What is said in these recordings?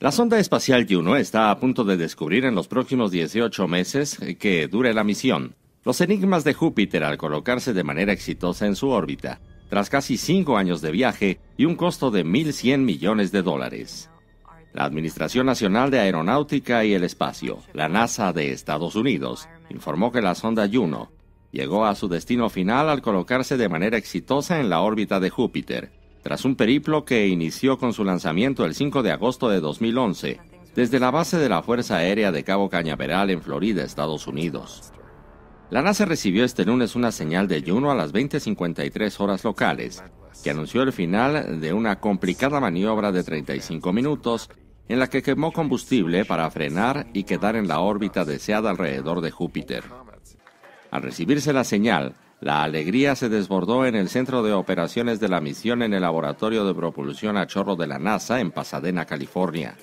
La sonda espacial Juno está a punto de descubrir en los próximos 18 meses que dure la misión los enigmas de Júpiter al colocarse de manera exitosa en su órbita, tras casi cinco años de viaje y un costo de 1.100 millones de dólares. La Administración Nacional de Aeronáutica y el Espacio, la NASA de Estados Unidos, informó que la sonda Juno llegó a su destino final al colocarse de manera exitosa en la órbita de Júpiter, tras un periplo que inició con su lanzamiento el 5 de agosto de 2011 desde la base de la Fuerza Aérea de Cabo Cañaveral en Florida, Estados Unidos. La NASA recibió este lunes una señal de Juno a las 20:53 horas locales, que anunció el final de una complicada maniobra de 35 minutos en la que quemó combustible para frenar y quedar en la órbita deseada alrededor de Júpiter. Al recibirse la señal, la alegría se desbordó en el centro de operaciones de la misión en el laboratorio de propulsión a chorro de la NASA en Pasadena, California.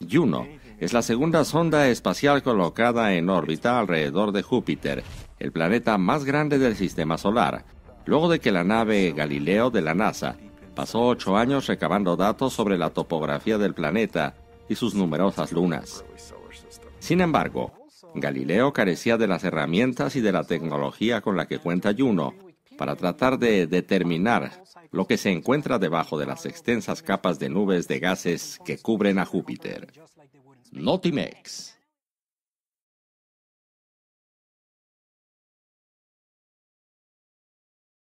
Juno es la segunda sonda espacial colocada en órbita alrededor de Júpiter, el planeta más grande del sistema solar, luego de que la nave Galileo de la NASA pasó ocho años recabando datos sobre la topografía del planeta y sus numerosas lunas. Sin embargo, Galileo carecía de las herramientas y de la tecnología con la que cuenta Juno para tratar de determinar lo que se encuentra debajo de las extensas capas de nubes de gases que cubren a Júpiter. Notimex.